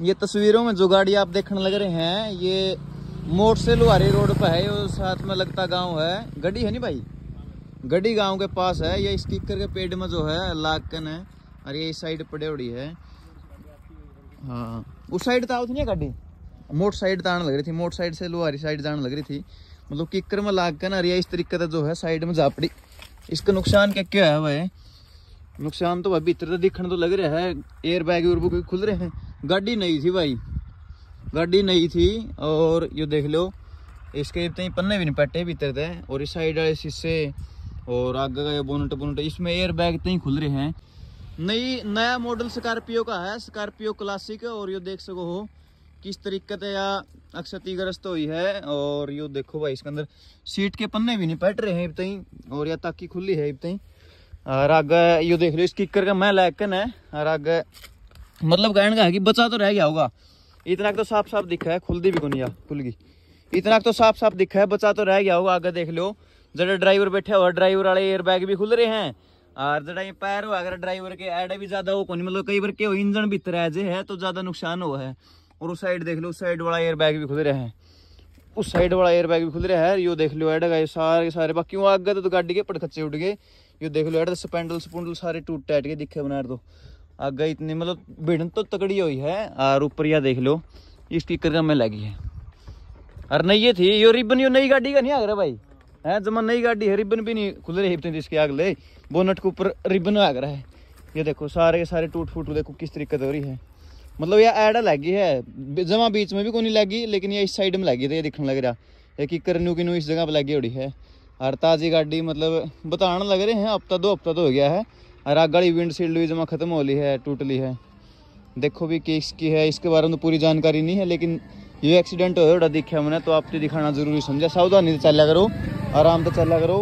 ये तस्वीरों में जो गाड़ी आप देखने लग रहे हैं ये मोट से लुहारी रोड पर है और साथ में लगता गांव है गड्डी है नहीं भाई गड्डी गांव के पास है ये स्टीकर के पेड़ में जो है लाकन है और ये इस साइड उड़ी है हाँ उस साइड तो थी ना गाड़ी मोट साइड तो आने लग रही थी मोट साइड से लुहारी साइड जाने लग रही थी मतलब किक्कर में लाकन और ये इस तरीके से जो है साइड में झापड़ी इसका नुकसान क्या क्या है भाई नुकसान तो भाई भीतर तो दिखने तो लग रहा है एयर बैग उर्बुग खुल रहे हैं गाड़ी नहीं थी भाई गाड़ी नहीं थी और ये देख लो इसके इतने पन्ने भी नहीं पट्टे भीतर थे और इस साइड वाले शीशे और आगे का ये बोनट बोनट इसमें एयर बैग इतने खुल रहे हैं नई नया मॉडल स्कॉर्पियो का है स्कॉर्पियो क्लासिक और ये देख सको हो किस तरीके से या क्षतिग्रस्त हुई है और यो देखो भाई इसके अंदर सीट के पन्ने भी नहीं पट रहे हैं इतनी और यह ताकि खुली है इतनी और आगे यो देख लो इस किकर का मैं लैकन है और आगे मतलब कहने का है कि बचा तो रह गया होगा इतना तो साफ साफ दिखा है खुल दी भी कुनिया खुल गई इतना तो साफ साफ दिखा है बचा तो रह गया होगा आगे देख लो जरा ड्राइवर बैठे और ड्राइवर वाले एयर बैग भी खुल रहे हैं और जरा ये पैर हुआ अगर ड्राइवर के एड भी ज्यादा हो कोई मतलब कई बार के इंजन भी तरह जे है तो ज्यादा नुकसान हुआ है और उस साइड देख लो उस साइड वाला एयर बैग भी खुल रहा है उस साइड वाला एयर बैग भी खुल रहा है यो देख लो एड गए सारे सारे बाकी आगे तो गाड़ी के पटखच्चे उठ गए यो देख लो एड स्पेंडल स्पूडल सारे टूट टैट के दिखे बना दो तो। आग इतनी मतलब भिड़न तो तकड़ी हुई है और ऊपर यह देख लो इसकी करकम में लगी है और नहीं ये थी यो रिबन यो नई गाड़ी का नहीं आग रहा भाई है जमा नई गाड़ी है रिबन भी नहीं खुल रही है इसके आगले बोनट के ऊपर रिबन आग रहा है ये देखो सारे के सारे टूट फूट देखो किस तरीके से हो रही है मतलब यह ऐड लगी है जमा बीच में भी कौन नहीं लगी लेकिन ये इस साइड में लगी थी ये दिखने लग रहा है कि करनू किनू इस जगह पर लगी हो रही है और ताज़ी गाड़ी मतलब बताने लग रहे हैं हफ्ता दो हफ्ता तो हो गया है रागाली विंडशील्ड भी जमा ख़त्म हो ली है टूटली है देखो भी कि की है इसके बारे में तो पूरी जानकारी नहीं है लेकिन ये एक्सीडेंट हो दिखा मैंने तो आपको दिखाना जरूरी समझा सावधानी से चला करो आराम से चलिया करो